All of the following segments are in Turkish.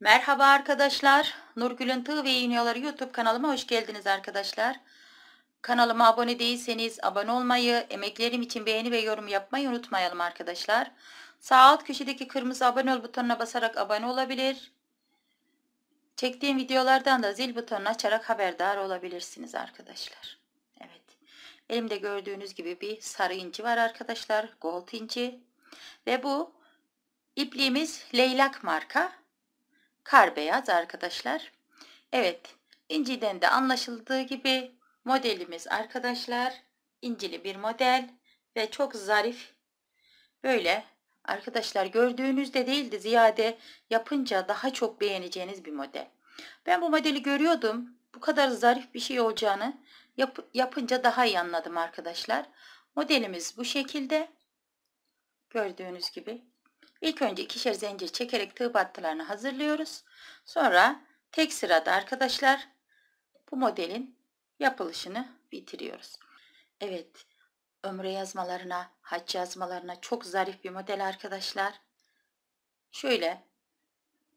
Merhaba arkadaşlar. Nurgül'ün Tığ ve İğniyorları YouTube kanalıma hoş geldiniz arkadaşlar. Kanalıma abone değilseniz abone olmayı, emeklerim için beğeni ve yorum yapmayı unutmayalım arkadaşlar. Sağ alt köşedeki kırmızı abone ol butonuna basarak abone olabilir. Çektiğim videolardan da zil butonunu açarak haberdar olabilirsiniz arkadaşlar. Evet. Elimde gördüğünüz gibi bir sarı inci var arkadaşlar. Gold inci. Ve bu ipliğimiz leylak marka kar beyaz arkadaşlar. Evet inciden de anlaşıldığı gibi modelimiz arkadaşlar incili bir model ve çok zarif böyle arkadaşlar gördüğünüzde değildi ziyade yapınca daha çok beğeneceğiniz bir model. Ben bu modeli görüyordum bu kadar zarif bir şey olacağını yap, yapınca daha iyi anladım arkadaşlar. Modelimiz bu şekilde gördüğünüz gibi İlk önce ikişer zincir çekerek tığ battılarını hazırlıyoruz. Sonra tek sırada arkadaşlar bu modelin yapılışını bitiriyoruz. Evet ömre yazmalarına, haç yazmalarına çok zarif bir model arkadaşlar. Şöyle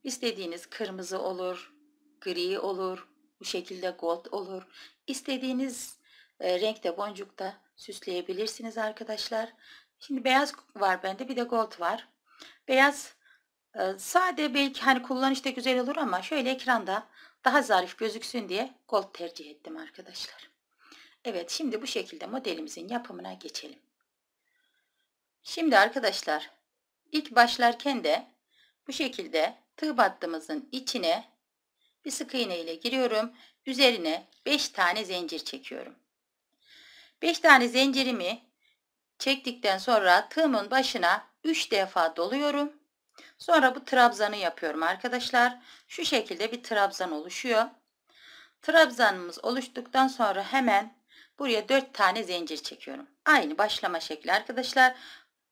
istediğiniz kırmızı olur, gri olur, bu şekilde gold olur. İstediğiniz e, renkte boncukta süsleyebilirsiniz arkadaşlar. Şimdi beyaz var bende bir de gold var. Beyaz e, sade belki hani kullanışta güzel olur ama şöyle ekranda daha zarif gözüksün diye gold tercih ettim arkadaşlar. Evet şimdi bu şekilde modelimizin yapımına geçelim. Şimdi arkadaşlar ilk başlarken de bu şekilde tığ battığımızın içine bir sık iğne ile giriyorum. Üzerine 5 tane zincir çekiyorum. 5 tane zincirimi çektikten sonra tığımın başına 3 defa doluyorum. Sonra bu trabzanı yapıyorum arkadaşlar. Şu şekilde bir trabzan oluşuyor. Trabzanımız oluştuktan sonra hemen buraya 4 tane zincir çekiyorum. Aynı başlama şekli arkadaşlar.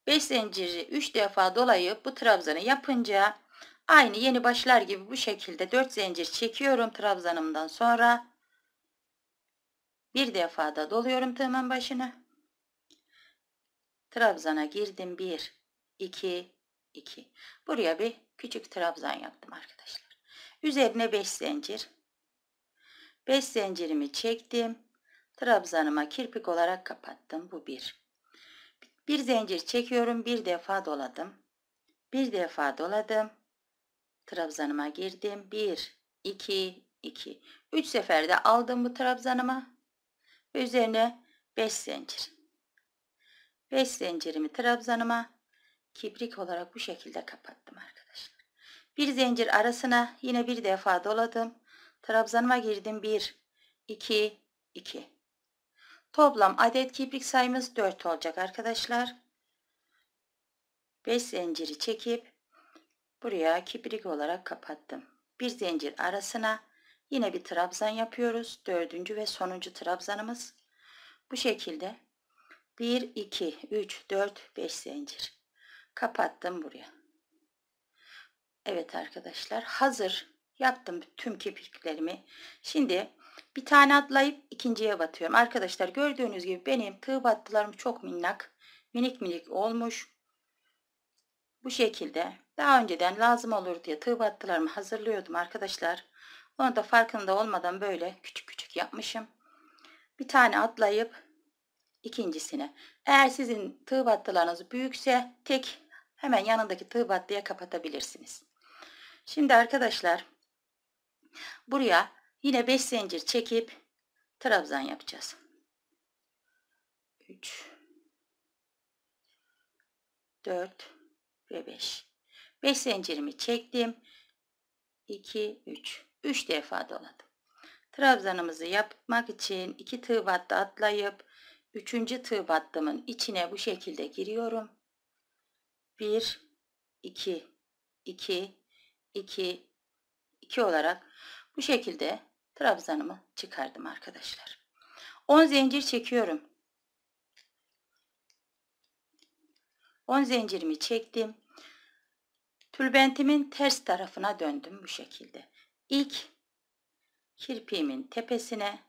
5 zinciri 3 defa dolayıp bu trabzanı yapınca aynı yeni başlar gibi bu şekilde 4 zincir çekiyorum trabzanımdan sonra. Bir defa da doluyorum tığımın başına. Trabzana girdim 1 2, 2. Buraya bir küçük trabzan yaptım arkadaşlar. Üzerine 5 zincir. 5 zincirimi çektim. Trabzanıma kirpik olarak kapattım. Bu 1. Bir zincir çekiyorum. Bir defa doladım. Bir defa doladım. Trabzanıma girdim. 1, 2, 2. 3 seferde aldım bu trabzanıma. Ve üzerine 5 zincir. 5 zincirimi trabzanıma kibrik olarak bu şekilde kapattım arkadaşlar. Bir zincir arasına yine bir defa doladım. Trabzanıma girdim. 1, 2, 2. Toplam adet kibrik sayımız 4 olacak arkadaşlar. 5 zinciri çekip buraya kibrik olarak kapattım. Bir zincir arasına yine bir trabzan yapıyoruz. Dördüncü ve sonuncu trabzanımız. Bu şekilde 1, 2, 3, 4, 5 zincir kapattım buraya. Evet arkadaşlar hazır yaptım tüm kepiklerimi. Şimdi bir tane atlayıp ikinciye batıyorum. Arkadaşlar gördüğünüz gibi benim tığ battılarım çok minnak. Minik minik olmuş. Bu şekilde daha önceden lazım olur diye tığ battılarımı hazırlıyordum arkadaşlar. Onu da farkında olmadan böyle küçük küçük yapmışım. Bir tane atlayıp ikincisine. Eğer sizin tığ battılarınız büyükse tek hemen yanındaki tığ battıya kapatabilirsiniz. Şimdi arkadaşlar buraya yine 5 zincir çekip trabzan yapacağız. 3 4 ve 5. 5 zincirimi çektim. 2 3. 3 defa doladım. Trabzanımızı yapmak için 2 tığ battı atlayıp 3. tığ battımın içine bu şekilde giriyorum. 1, 2, 2, 2, 2 olarak bu şekilde trabzanımı çıkardım arkadaşlar. 10 zincir çekiyorum. 10 zincirimi çektim. Tülbentimin ters tarafına döndüm bu şekilde. İlk kirpiğimin tepesine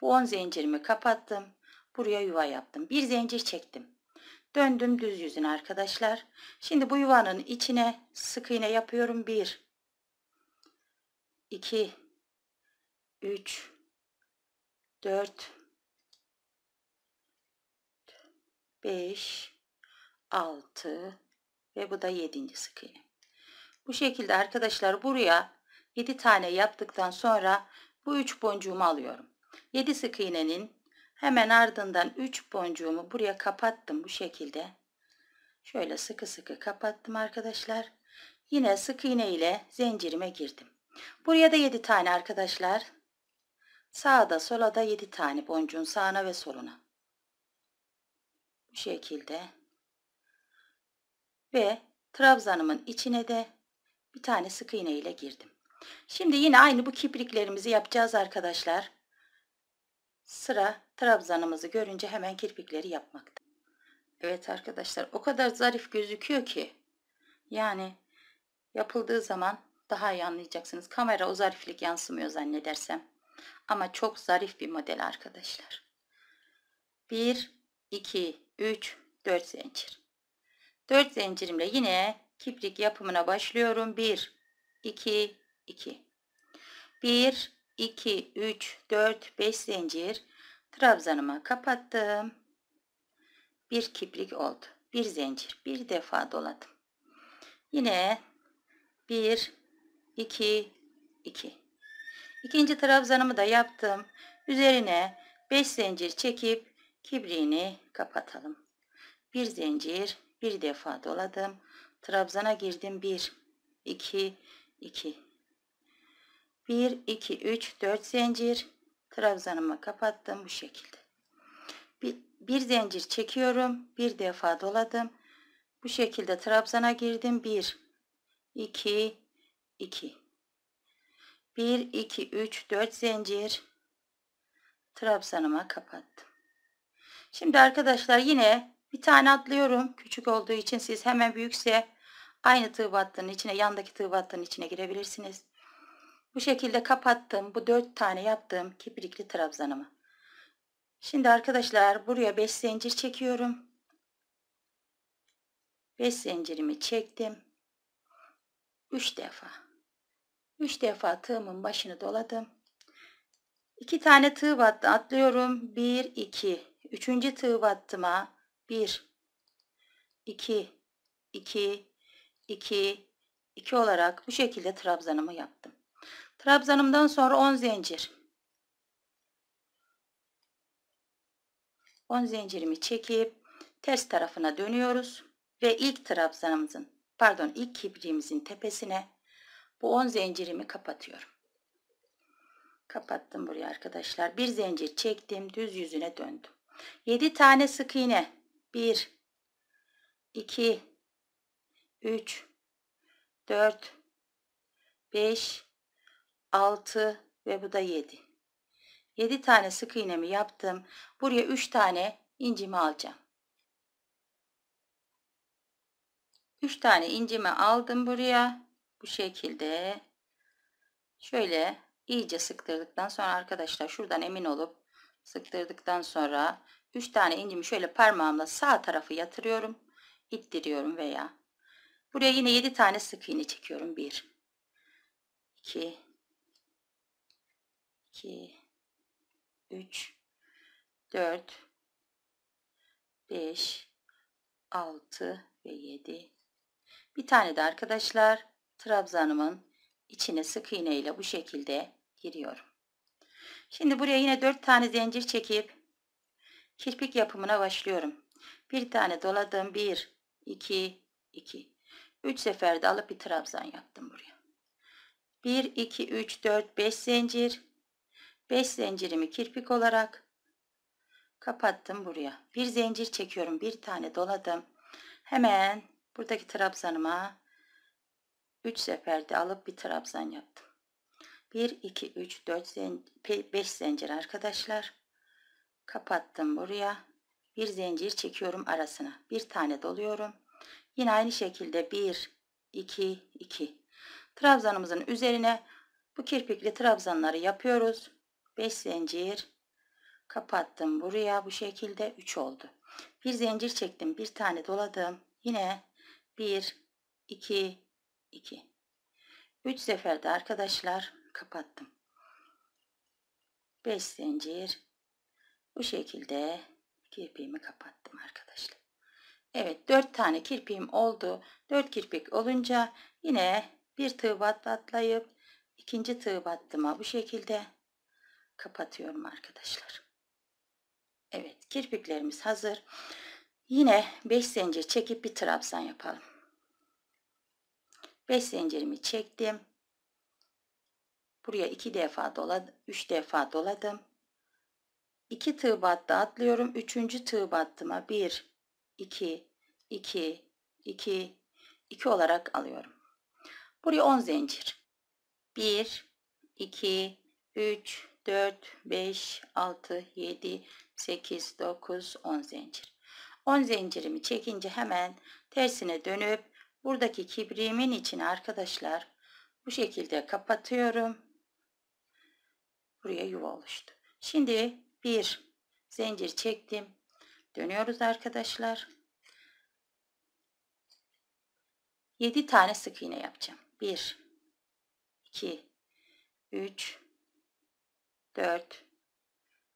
bu 10 zincirimi kapattım. Buraya yuva yaptım. Bir zincir çektim. Döndüm düz yüzüne arkadaşlar. Şimdi bu yuvanın içine sık iğne yapıyorum. 1 2 3 4 5 6 ve bu da 7. sık iğne. Bu şekilde arkadaşlar buraya 7 tane yaptıktan sonra bu 3 boncuğumu alıyorum. 7 sık iğnenin Hemen ardından 3 boncuğumu buraya kapattım bu şekilde. Şöyle sıkı sıkı kapattım arkadaşlar. Yine sık iğne ile zincirime girdim. Buraya da 7 tane arkadaşlar. Sağda sola da 7 tane boncuğun sağına ve soluna. Bu şekilde. Ve trabzanımın içine de bir tane sık iğne ile girdim. Şimdi yine aynı bu kipriklerimizi yapacağız arkadaşlar. Sıra trabzanımızı görünce hemen kirpikleri yapmakta. Evet arkadaşlar o kadar zarif gözüküyor ki. Yani yapıldığı zaman daha iyi anlayacaksınız. Kamera o zariflik yansımıyor zannedersem. Ama çok zarif bir model arkadaşlar. 1, 2, 3, 4 zincir. 4 zincirimle yine kiprik yapımına başlıyorum. 1, 2, 2. 1, 2, 3, 4, 5 zincir trabzanıma kapattım. Bir kiprik oldu. Bir zincir. Bir defa doladım. Yine 1, 2, 2. İkinci trabzanımı da yaptım. Üzerine 5 zincir çekip kibriğini kapatalım. Bir zincir. Bir defa doladım. Trabzana girdim. 1, 2, 2. 1 2 3 4 zincir trabzanımı kapattım bu şekilde bir, bir zincir çekiyorum bir defa doladım bu şekilde trabzana girdim 1 2 2 1 2 3 4 zincir trabzanıma kapattım şimdi arkadaşlar yine bir tane atlıyorum küçük olduğu için siz hemen büyükse aynı tığ battığının içine yandaki tığ battığının içine girebilirsiniz bu şekilde kapattım bu dört tane yaptığım kiprikli trabzanımı. Şimdi arkadaşlar buraya beş zincir çekiyorum. Beş zincirimi çektim. Üç defa. Üç defa tığımın başını doladım. İki tane tığ battı atlıyorum. Bir, iki. Üçüncü tığ battıma bir, iki, iki, iki, iki olarak bu şekilde trabzanımı yaptım. Trabzanımdan sonra 10 zincir. 10 zincirimi çekip ters tarafına dönüyoruz ve ilk trabzanımızın pardon ilk kibriğimizin tepesine bu 10 zincirimi kapatıyorum. Kapattım buraya arkadaşlar. Bir zincir çektim, düz yüzüne döndüm. 7 tane sık iğne. 1 2 3 4 5 6 ve bu da 7. 7 tane sık iğnemi yaptım. Buraya 3 tane incimi alacağım. 3 tane incimi aldım buraya. Bu şekilde. Şöyle iyice sıktırdıktan sonra arkadaşlar şuradan emin olup sıktırdıktan sonra 3 tane incimi şöyle parmağımla sağ tarafı yatırıyorum. ittiriyorum veya. Buraya yine 7 tane sık iğne çekiyorum. 1 2 2 3 4 5 6 ve 7 bir tane de arkadaşlar trabzanımın içine sık iğne ile bu şekilde giriyorum. Şimdi buraya yine 4 tane zincir çekip kirpik yapımına başlıyorum. Bir tane doladım. 1 2 2 3 seferde alıp bir trabzan yaptım buraya. 1 2 3 4 5 zincir 5 zincirimi kirpik olarak kapattım buraya. Bir zincir çekiyorum. Bir tane doladım. Hemen buradaki trabzanıma 3 seferde alıp bir trabzan yaptım. 1, 2, 3, 4, zincir, 5 zincir arkadaşlar. Kapattım buraya. Bir zincir çekiyorum arasına. Bir tane doluyorum. Yine aynı şekilde 1, 2, 2. Trabzanımızın üzerine bu kirpikli trabzanları yapıyoruz. 5 zincir kapattım buraya bu şekilde 3 oldu bir zincir çektim bir tane doladım yine 1 2 2 3 seferde arkadaşlar kapattım 5 zincir bu şekilde kirpiğimi kapattım arkadaşlar Evet 4 tane kirpiğim oldu 4 kirpik olunca yine bir tığ bat atlayıp ikinci tığ battıma bu şekilde kapatıyorum arkadaşlar. Evet kirpiklerimiz hazır. Yine 5 zincir çekip bir trabzan yapalım. 5 zincirimi çektim. Buraya 2 defa doladım, 3 defa doladım. 2 tığ battı atlıyorum. 3. tığ battıma 1 2 2 2 2 olarak alıyorum. Buraya 10 zincir. 1 2 3 4, 5, 6, 7, 8, 9, 10 zincir. 10 zincirimi çekince hemen tersine dönüp buradaki kibriğimin içine arkadaşlar bu şekilde kapatıyorum. Buraya yuva oluştu. Şimdi bir zincir çektim. Dönüyoruz arkadaşlar. 7 tane sık iğne yapacağım. 1 2 3 4,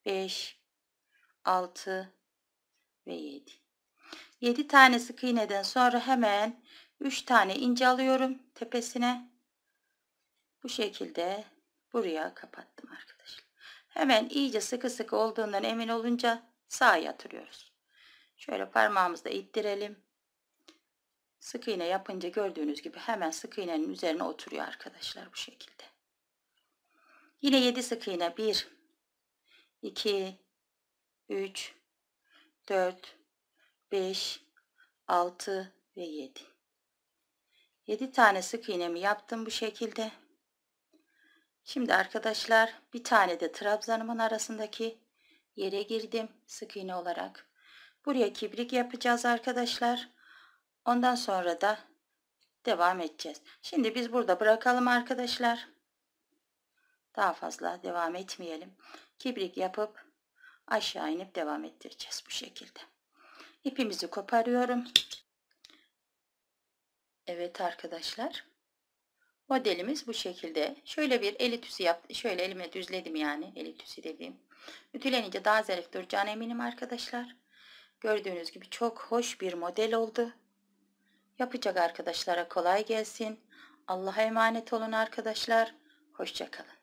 5, 6 ve 7. 7 tane sık iğneden sonra hemen 3 tane ince alıyorum tepesine. Bu şekilde buraya kapattım arkadaşlar. Hemen iyice sıkı sıkı olduğundan emin olunca sağa yatırıyoruz. Şöyle parmağımızda ittirelim. Sık iğne yapınca gördüğünüz gibi hemen sık iğnenin üzerine oturuyor arkadaşlar bu şekilde. Yine 7 sık iğne 1 2 3 4 5 6 ve 7 7 tane sık iğnemi yaptım bu şekilde. Şimdi arkadaşlar bir tane de trabzanımın arasındaki yere girdim sık iğne olarak. Buraya kibrik yapacağız arkadaşlar. Ondan sonra da devam edeceğiz. Şimdi biz burada bırakalım arkadaşlar. Daha fazla devam etmeyelim. Kibrik yapıp aşağı inip devam ettireceğiz bu şekilde. İpimizi koparıyorum. Evet arkadaşlar. Modelimiz bu şekilde. Şöyle bir elitüsü yaptım. Şöyle elime düzledim yani. Elitüsü dediğim. Ütülenince daha zarif duracağına eminim arkadaşlar. Gördüğünüz gibi çok hoş bir model oldu. Yapacak arkadaşlara kolay gelsin. Allah'a emanet olun arkadaşlar. Hoşçakalın.